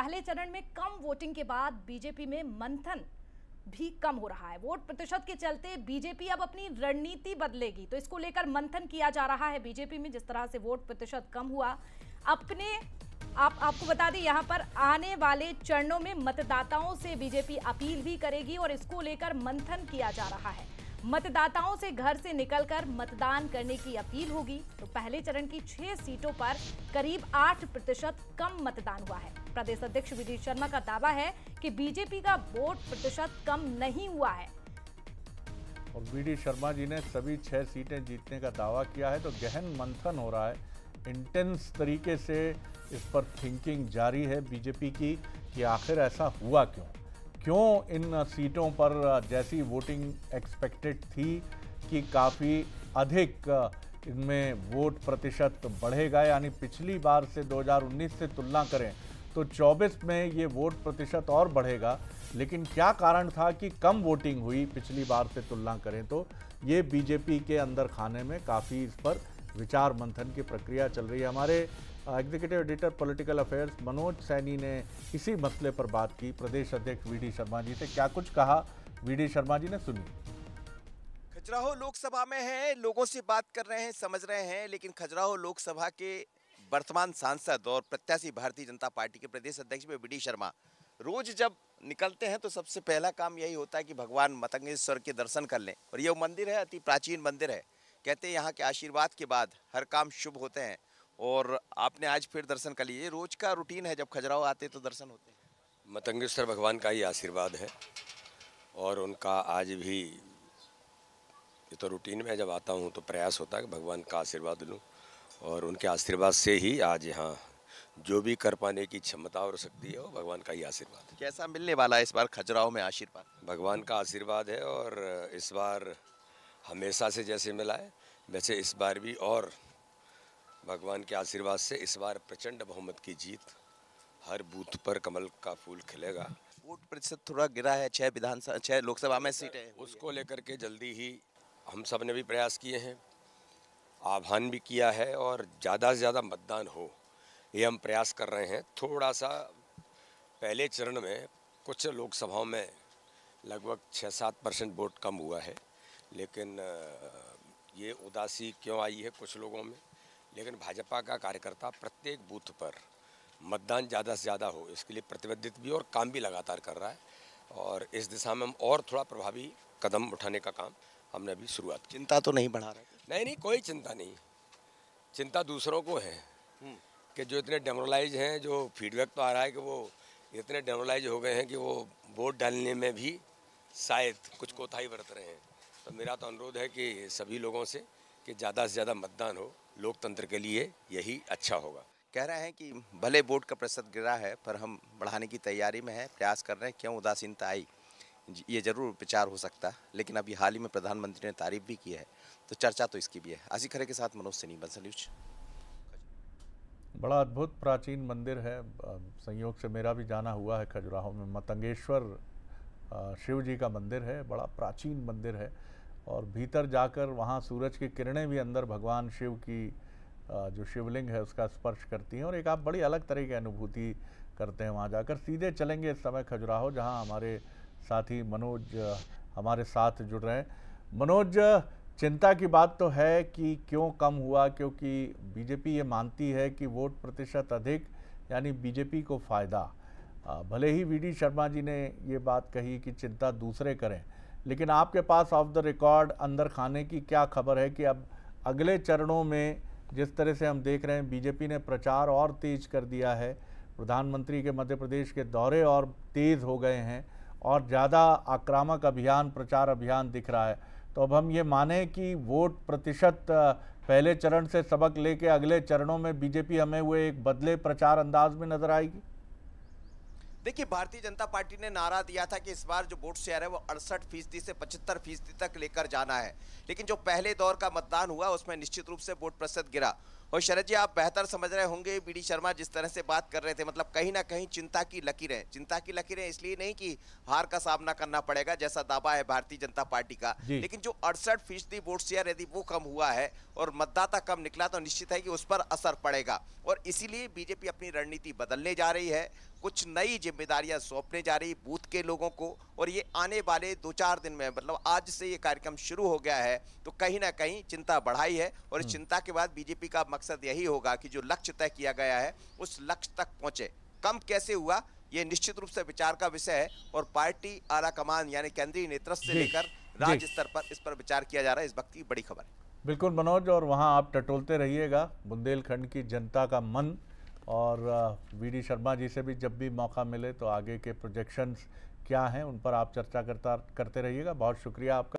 पहले चरण में कम वोटिंग के बाद बीजेपी में मंथन भी कम हो रहा है वोट प्रतिशत के चलते बीजेपी अब अपनी रणनीति बदलेगी तो इसको लेकर मंथन किया जा रहा है बीजेपी में जिस तरह से वोट प्रतिशत कम हुआ अपने आप आपको बता दें यहां पर आने वाले चरणों में मतदाताओं से बीजेपी अपील भी करेगी और इसको लेकर मंथन किया जा रहा है मतदाताओं से घर से निकलकर मतदान करने की अपील होगी तो पहले चरण की छह सीटों पर करीब आठ प्रतिशत कम मतदान हुआ है प्रदेश अध्यक्ष विजय शर्मा का दावा है कि बीजेपी का वोट प्रतिशत कम नहीं हुआ है और बी शर्मा जी ने सभी छह सीटें जीतने का दावा किया है तो गहन मंथन हो रहा है इंटेंस तरीके से इस पर थिंकिंग जारी है बीजेपी की कि आखिर ऐसा हुआ क्यों क्यों इन सीटों पर जैसी वोटिंग एक्सपेक्टेड थी कि काफ़ी अधिक इनमें वोट प्रतिशत बढ़ेगा यानी पिछली बार से 2019 से तुलना करें तो 24 में ये वोट प्रतिशत और बढ़ेगा लेकिन क्या कारण था कि कम वोटिंग हुई पिछली बार से तुलना करें तो ये बीजेपी के अंदर खाने में काफ़ी इस पर विचार मंथन की प्रक्रिया चल रही है हमारे executive editor political affairs Manoj Saini ने इसी मसले पर बात की प्रदेश अध्यक्ष वी शर्मा जी से क्या कुछ कहा वी शर्मा जी ने सुनी खजुराहो लोकसभा में है लोगों से बात कर रहे हैं समझ रहे हैं लेकिन खजुराहो लोकसभा के वर्तमान सांसद और प्रत्याशी भारतीय जनता पार्टी के प्रदेश अध्यक्ष में बी शर्मा रोज जब निकलते हैं तो सबसे पहला काम यही होता है कि भगवान मतंगेश्वर के दर्शन कर लें और यह मंदिर है अति प्राचीन मंदिर है कहते हैं यहाँ के आशीर्वाद के बाद हर काम शुभ होते हैं और आपने आज फिर दर्शन कर लिए रोज का रूटीन है जब खजुराहो आते तो दर्शन होते हैं मतंगेश्वर भगवान का ही आशीर्वाद है और उनका आज भी ये तो रूटीन में जब आता हूँ तो प्रयास होता है कि भगवान का आशीर्वाद लूँ और उनके आशीर्वाद से ही आज यहाँ जो भी कर पाने की क्षमता और शक्ति है वो भगवान का ही आशीर्वाद है कैसा मिलने वाला है इस बार खजुराहो में आशीर्वाद भगवान का आशीर्वाद है और इस बार हमेशा से जैसे मिला है वैसे इस बार भी और भगवान के आशीर्वाद से इस बार प्रचंड बहुमत की जीत हर बूथ पर कमल का फूल खिलेगा वोट प्रतिशत थोड़ा गिरा है छः विधानसभा छः लोकसभा में सीटें उसको लेकर के जल्दी ही हम सब ने भी प्रयास किए हैं आह्वान भी किया है और ज़्यादा से ज़्यादा मतदान हो ये हम प्रयास कर रहे हैं थोड़ा सा पहले चरण में कुछ लोकसभाओं में लगभग छः सात परसेंट वोट कम हुआ है लेकिन ये उदासी क्यों आई है कुछ लोगों में लेकिन भाजपा का कार्यकर्ता प्रत्येक बूथ पर मतदान ज़्यादा से ज़्यादा हो इसके लिए प्रतिबद्धित भी और काम भी लगातार कर रहा है और इस दिशा में हम और थोड़ा प्रभावी कदम उठाने का काम हमने अभी शुरुआत चिंता तो नहीं बढ़ा रहे नहीं नहीं कोई चिंता नहीं चिंता दूसरों को है हम्म। कि जो इतने डेमोरलाइज हैं जो फीडबैक तो आ रहा है कि वो इतने डेमोरलाइज हो गए हैं कि वो वोट डालने में भी शायद कुछ कोताही बरत रहे हैं तो मेरा तो अनुरोध है कि सभी लोगों से कि ज़्यादा से ज़्यादा मतदान हो लोकतंत्र के लिए यही अच्छा होगा कह रहे हैं कि भले वोट का प्रतिशत गिरा है पर हम बढ़ाने की तैयारी में हैं प्रयास कर रहे हैं क्यों उदासीनता आई ये जरूर विचार हो सकता है लेकिन अभी हाल ही में प्रधानमंत्री ने तारीफ भी की है तो चर्चा तो इसकी भी है आशी खरे के साथ मनोज सिन्ही बंसल बड़ा अद्भुत प्राचीन मंदिर है संयोग से मेरा भी जाना हुआ है खजुराहो में मतंगेश्वर शिव जी का मंदिर है बड़ा प्राचीन मंदिर है और भीतर जाकर वहाँ सूरज की किरणें भी अंदर भगवान शिव की जो शिवलिंग है उसका स्पर्श करती हैं और एक आप बड़ी अलग तरह की अनुभूति करते हैं वहाँ जाकर सीधे चलेंगे इस समय खजुराहो जहाँ हमारे साथ ही मनोज हमारे साथ जुड़ रहे हैं मनोज चिंता की बात तो है कि क्यों कम हुआ क्योंकि बीजेपी ये मानती है कि वोट प्रतिशत अधिक यानी बीजेपी को फ़ायदा भले ही वीडी शर्मा जी ने ये बात कही कि चिंता दूसरे करें लेकिन आपके पास ऑफ द रिकॉर्ड अंदर खाने की क्या खबर है कि अब अगले चरणों में जिस तरह से हम देख रहे हैं बीजेपी ने प्रचार और तेज कर दिया है प्रधानमंत्री के मध्य प्रदेश के दौरे और तेज़ हो गए हैं और ज़्यादा आक्रामक अभियान प्रचार अभियान दिख रहा है तो अब हम ये माने कि वोट प्रतिशत पहले चरण से सबक लेके अगले चरणों में बीजेपी हमें हुए एक बदले प्रचार अंदाज में नजर आएगी देखिए भारतीय जनता पार्टी ने नारा दिया था कि इस बार जो वोट शेयर है वो अड़सठ फीसदी से पचहत्तर फीसदी तक लेकर जाना है लेकिन जो पहले दौर का मतदान हुआ उसमें निश्चित रूप से वोट प्रतिशत गिरा और शरद जी आप बेहतर समझ रहे होंगे बीडी शर्मा जिस तरह से बात कर रहे थे मतलब कहीं ना कहीं चिंता की लकीरें चिंता की लकीरें इसलिए नहीं कि हार का सामना करना पड़ेगा जैसा दावा है भारतीय जनता पार्टी का लेकिन जो अड़सठ फीसदी वोट शेयर यदि वो कम हुआ है और मतदाता कम निकला तो निश्चित है कि उस पर असर पड़ेगा और इसीलिए बीजेपी अपनी रणनीति बदलने जा रही है कुछ नई जिम्मेदारियां सौंपने जा रही बूथ के लोगों को और ये आने वाले दो चार दिन में मतलब आज से ये कार्यक्रम शुरू हो गया है तो कहीं ना कहीं चिंता बढ़ाई है और हम्म। चिंता के बाद बीजेपी का मकसद यही होगा कि जो लक्ष्य तय किया गया है उस लक्ष्य तक पहुंचे कम कैसे हुआ ये निश्चित रूप से विचार का विषय है और पार्टी आला कमान यानी केंद्रीय नेतृत्व से लेकर राज्य स्तर पर इस पर विचार किया जा रहा है इस वक्त की बड़ी खबर है बिल्कुल मनोज और वहाँ आप टटोलते रहिएगा बुंदेलखंड की जनता का मन और वी शर्मा जी से भी जब भी मौका मिले तो आगे के प्रोजेक्शन क्या हैं उन पर आप चर्चा करता करते रहिएगा बहुत शुक्रिया आपका